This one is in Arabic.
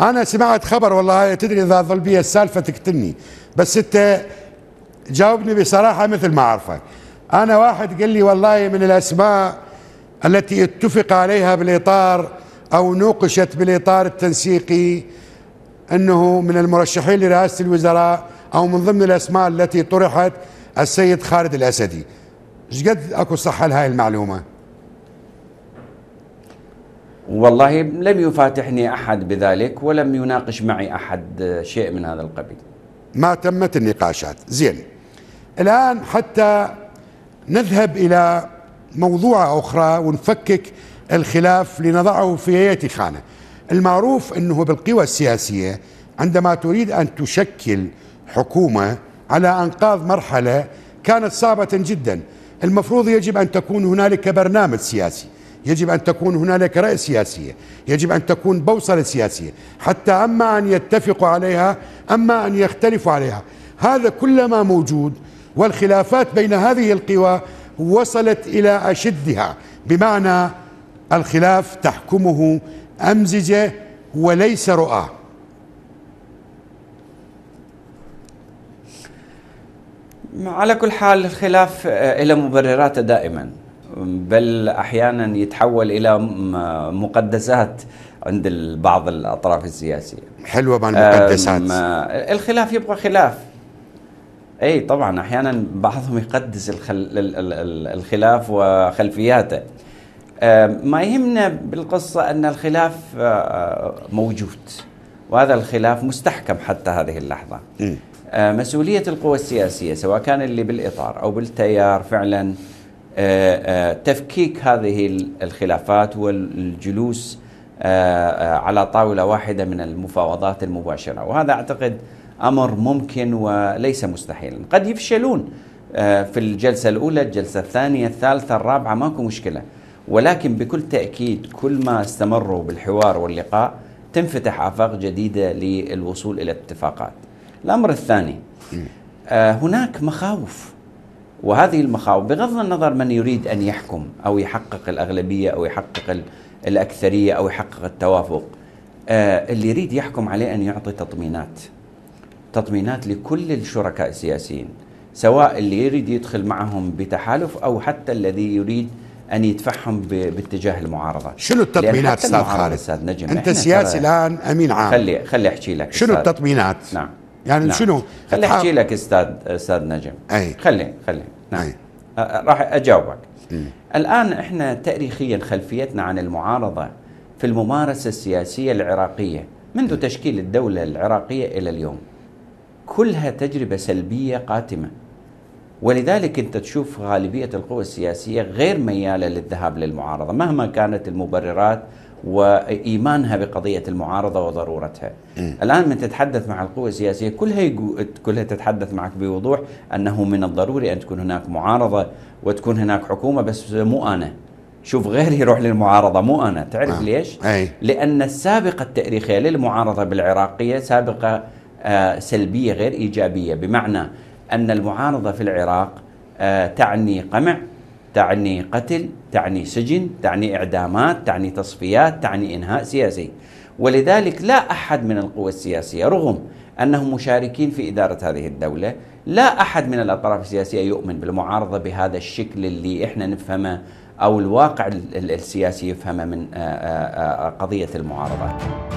انا سمعت خبر والله تدري اذا ظل بي السالفه تقتلني بس انت جاوبني بصراحه مثل ما اعرفك انا واحد قال لي والله من الاسماء التي اتفق عليها بالاطار او نوقشت بالاطار التنسيقي انه من المرشحين لرئاسه الوزراء او من ضمن الاسماء التي طرحت السيد خالد الاسدي ايش قد اكو صحه لهاي المعلومه والله لم يفاتحني أحد بذلك ولم يناقش معي أحد شيء من هذا القبيل ما تمت النقاشات زين الآن حتى نذهب إلى موضوع أخرى ونفكك الخلاف لنضعه في أية خانة المعروف أنه بالقوى السياسية عندما تريد أن تشكل حكومة على أنقاض مرحلة كانت صعبة جدا المفروض يجب أن تكون هنالك برنامج سياسي يجب أن تكون هنالك رأي سياسية يجب أن تكون بوصلة سياسية حتى أما أن يتفقوا عليها أما أن يختلفوا عليها هذا كل ما موجود والخلافات بين هذه القوى وصلت إلى أشدها بمعنى الخلاف تحكمه أمزجة وليس رؤى على كل حال الخلاف آه، له مبرراته دائما بل احيانا يتحول الى مقدسات عند بعض الاطراف السياسيه حلوه مع المقدسات الخلاف يبقى خلاف اي طبعا احيانا بعضهم يقدس الخلاف وخلفياته ما يهمنا بالقصه ان الخلاف موجود وهذا الخلاف مستحكم حتى هذه اللحظه مسؤوليه القوى السياسيه سواء كان اللي بالاطار او بالتيار فعلا آه، آه، تفكيك هذه الخلافات والجلوس آه، على طاوله واحده من المفاوضات المباشره وهذا اعتقد امر ممكن وليس مستحيلا قد يفشلون في الجلسه الاولى الجلسه الثانيه الثالثه الرابعه ماكو مشكله ولكن بكل تاكيد كل ما استمروا بالحوار واللقاء تنفتح افاق جديده للوصول الى اتفاقات الامر الثاني هناك مخاوف وهذه المخاوف بغض النظر من يريد ان يحكم او يحقق الاغلبيه او يحقق الاكثريه او يحقق التوافق آه، اللي يريد يحكم عليه ان يعطي تطمينات تطمينات لكل الشركاء السياسيين سواء اللي يريد يدخل معهم بتحالف او حتى الذي يريد ان يدفعهم باتجاه المعارضه شنو التطمينات استاذ خالد نجم انت سياسي الان امين عام خلي خلي احكي لك شنو التطمينات نعم يعني نعم. شنو خليني احكي لك استاذ استاذ نجم اي خليني خليني نعم أي. راح اجاوبك م. الان احنا تاريخيا خلفيتنا عن المعارضه في الممارسه السياسيه العراقيه منذ م. تشكيل الدوله العراقيه الى اليوم كلها تجربه سلبيه قاتمه ولذلك انت تشوف غالبيه القوى السياسيه غير مياله للذهاب للمعارضه مهما كانت المبررات وايمانها بقضيه المعارضه وضرورتها. م. الان من تتحدث مع القوى السياسيه كلها يقو... كلها تتحدث معك بوضوح انه من الضروري ان تكون هناك معارضه وتكون هناك حكومه بس مو انا. شوف غيري يروح للمعارضة مو أنا تعرف م. آه. ليش؟ أي. لأن السابقة التاريخية للمعارضة بالعراقية سابقة آه سلبية غير إيجابية بمعنى أن المعارضة في العراق آه تعني قمع تعني قتل تعني سجن تعني إعدامات تعني تصفيات تعني إنهاء سياسي ولذلك لا أحد من القوى السياسية رغم أنهم مشاركين في إدارة هذه الدولة لا أحد من الأطراف السياسية يؤمن بالمعارضة بهذا الشكل اللي إحنا نفهمه أو الواقع السياسي يفهمه من آه، آه، آه، قضية المعارضة